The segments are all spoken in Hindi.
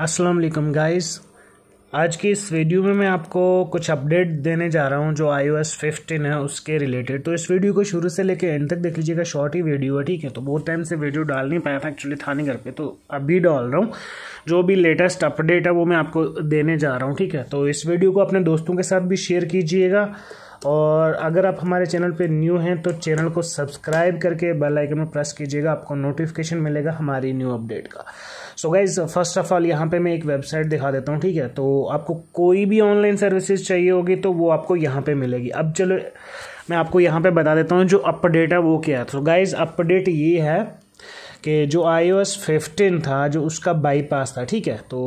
अस्सलाम वालेकुम गाइस आज की इस वीडियो में मैं आपको कुछ अपडेट देने जा रहा हूँ जो आई ओ एस फिफ्टीन है उसके रिलेटेड तो इस वीडियो को शुरू से लेकर एंड तक देख लीजिएगा शॉर्ट ही वीडियो है ठीक है तो बहुत टाइम से वीडियो डाल नहीं पाया था एक्चुअली था नहीं घर पे तो अभी डाल रहा हूँ जो भी लेटेस्ट अपडेट है वो मैं आपको देने जा रहा हूँ ठीक है तो इस वीडियो को अपने दोस्तों के साथ भी शेयर कीजिएगा और अगर आप हमारे चैनल पे न्यू हैं तो चैनल को सब्सक्राइब करके बेल आइकन में प्रेस कीजिएगा आपको नोटिफिकेशन मिलेगा हमारी न्यू अपडेट का so guys first of all यहाँ पे मैं एक वेबसाइट दिखा देता हूँ ठीक है तो आपको कोई भी ऑनलाइन सर्विसेज चाहिए होगी तो वो आपको यहाँ पे मिलेगी अब चलो मैं आपको यहाँ पे बता देता हूँ जो अपडेट है वो क्या है तो गाइज अपडेट ये है कि जो आई ओ एस फिफ्टीन था जो उसका बाईपास था ठीक है तो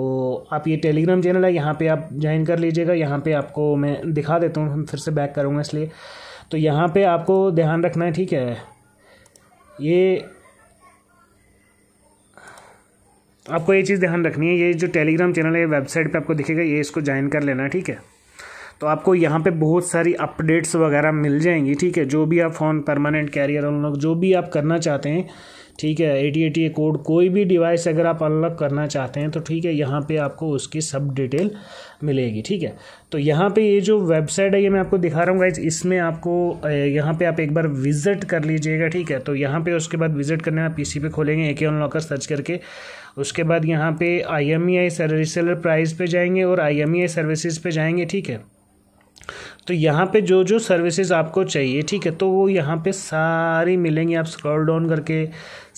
आप ये टेलीग्राम चैनल है यहाँ पे आप ज्वाइन कर लीजिएगा यहाँ पे आपको मैं दिखा देता हूँ फिर से बैक करूँगा इसलिए तो यहाँ पे आपको ध्यान रखना है ठीक है ये आपको ये चीज़ ध्यान रखनी है ये जो टेलीग्राम चैनल है वेबसाइट पे आपको दिखेगा ये इसको ज्वाइन कर लेना ठीक है तो आपको यहाँ पे बहुत सारी अपडेट्स वगैरह मिल जाएंगी ठीक है जो भी आप फ़ोन परमानेंट कैरियर उन लोग जो भी आप करना चाहते हैं ठीक है एटी एटी कोड कोई भी डिवाइस अगर आप अनलॉक करना चाहते हैं तो ठीक है यहाँ पे आपको उसकी सब डिटेल मिलेगी ठीक है तो यहाँ पे ये जो वेबसाइट है ये मैं आपको दिखा रहा हूँ गाइज इसमें आपको यहाँ पे आप एक बार विजिट कर लीजिएगा ठीक है तो यहाँ पे उसके बाद विजिट करने आप पीसी पे खोलेंगे ए के अनलॉकर सर्च करके उसके बाद यहाँ पे I M E I reseller price पे जाएंगे और आई एम ई आई सर्विसेज पे जाएंगे ठीक है तो यहाँ पे जो जो सर्विसेज आपको चाहिए ठीक है तो वो यहाँ पे सारी मिलेंगी आप स्क्रॉल डाउन करके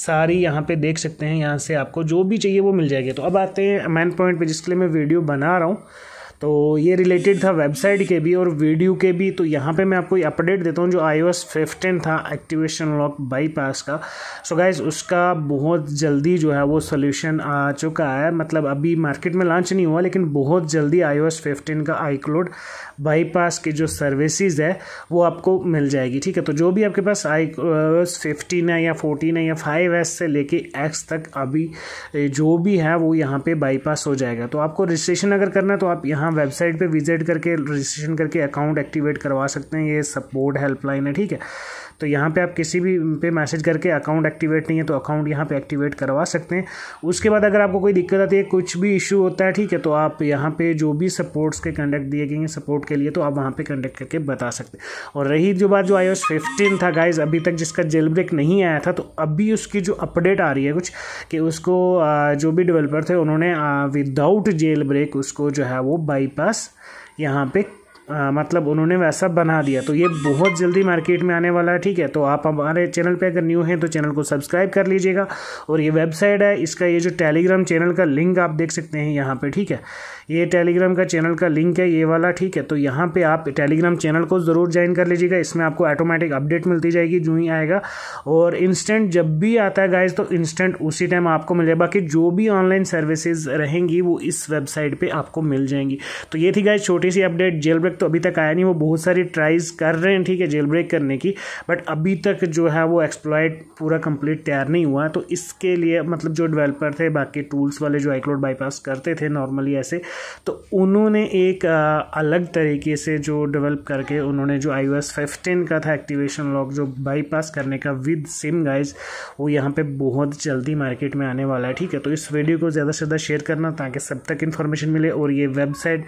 सारी यहाँ पे देख सकते हैं यहाँ से आपको जो भी चाहिए वो मिल जाएगी तो अब आते हैं मैन पॉइंट पे जिसके लिए मैं वीडियो बना रहा हूँ तो ये रिलेटेड था वेबसाइट के भी और वीडियो के भी तो यहाँ पे मैं आपको अपडेट देता हूँ जो आई ओ था एक्टिवेशन लॉक बाईपास का सो so गाइज उसका बहुत जल्दी जो है वो सोल्यूशन आ चुका है मतलब अभी मार्केट में लॉन्च नहीं हुआ लेकिन बहुत जल्दी आई ओ का आई क्लोड बाईपास की जो सर्विसेज है वो आपको मिल जाएगी ठीक है तो जो भी आपके पास आई फिफ्टीन है या फोर्टीन है या फाइव एस से लेके एक्स तक अभी जो भी है वो यहाँ पे बाईपास हो जाएगा तो आपको रजिस्ट्रेशन अगर करना है तो आप यहाँ यहाँ वेबसाइट पे विजिट करके रजिस्ट्रेशन करके अकाउंट एक्टिवेट करवा सकते हैं ये सपोर्ट हेल्पलाइन है ठीक है तो यहाँ पे आप किसी भी पे मैसेज करके अकाउंट एक्टिवेट नहीं है तो अकाउंट यहाँ पे एक्टिवेट करवा सकते हैं उसके बाद अगर आपको कोई दिक्कत आती है कुछ भी इशू होता है ठीक है तो आप यहाँ पे जो भी सपोर्ट्स के कंडक्ट दिए गए हैं सपोर्ट के लिए तो आप वहाँ पे कंडक्ट करके बता सकते हैं और रही जो बात जो आई एस फिफ्टीन था गाइज अभी तक जिसका जेल ब्रेक नहीं आया था तो अभी उसकी जो अपडेट आ रही है कुछ कि उसको जो भी डिवेलपर थे उन्होंने विदाउट जेल ब्रेक उसको जो है वो बाईपास यहाँ पे आ, मतलब उन्होंने वैसा बना दिया तो ये बहुत जल्दी मार्केट में आने वाला है ठीक है तो आप हमारे चैनल पे अगर न्यू हैं तो चैनल को सब्सक्राइब कर लीजिएगा और ये वेबसाइट है इसका ये जो टेलीग्राम चैनल का लिंक आप देख सकते हैं यहाँ पे ठीक है ये टेलीग्राम का चैनल का लिंक है ये वाला ठीक है तो यहाँ पर आप टेलीग्राम चैनल को ज़रूर ज्वाइन कर लीजिएगा इसमें आपको ऑटोमेटिक अपडेट मिलती जाएगी जो ही आएगा और इंस्टेंट जब भी आता है गाइज तो इंस्टेंट उसी टाइम आपको मिलेगा बाकी जो भी ऑनलाइन सर्विसेज रहेंगी वो इस वेबसाइट पर आपको मिल जाएंगी तो ये थी गाइज छोटी सी अपडेट जेल ब्रेक तो अभी तक आया नहीं वो बहुत सारी ट्राइज कर रहे हैं ठीक है जेल ब्रेक करने की बट अभी तक जो है वो एक्सप्लॉयड पूरा कंप्लीट तैयार नहीं हुआ तो इसके लिए मतलब जो डेवलपर थे बाकी टूल्स वाले जो आईक्लोड बाईपास करते थे नॉर्मली ऐसे तो उन्होंने एक आ, अलग तरीके से जो डेवलप करके उन्होंने जो आई ओ का था एक्टिवेशन लॉक जो बाईपास करने का विद सिम गाइज वो यहाँ पे बहुत जल्दी मार्केट में आने वाला है ठीक है तो इस वीडियो को ज़्यादा से ज़्यादा शेयर करना ताकि सब तक इन्फॉर्मेशन मिले और ये वेबसाइट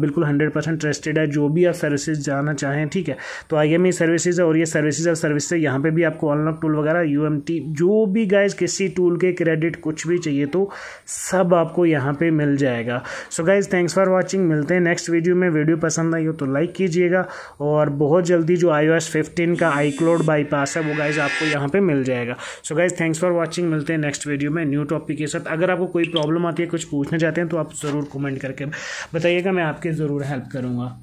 बिल्कुल हंड्रेड परसेंट ट्रस्टेड इंटरेस्टेड है जो भी आप सर्विसेज जाना चाहें ठीक है तो आई एम ई सर्विसेज और ये सर्विसेज और सर्विस से यहाँ पर भी आपको ऑनलॉक टूल वगैरह यू एम टी जो भी गाइज किसी टूल के क्रेडिट कुछ भी चाहिए तो सब आपको यहाँ पर मिल जाएगा so guys thanks for watching मिलते हैं नेक्स्ट वीडियो में वीडियो पसंद आई हो तो लाइक कीजिएगा और बहुत जल्दी जो आई ओ एस फिफ्टीन का आई क्लोड बाईपास है वो गाइज आपको यहाँ पर मिल जाएगा so guys thanks for watching मिलते हैं नेक्स्ट वीडियो में न्यू टॉपिक के साथ अगर आपको कोई प्रॉब्लम आती है कुछ पूछना चाहते हैं तो आप ज़रूर कमेंट करके बताइएगा मैं आपके ज़रूर हेल्प करूँगा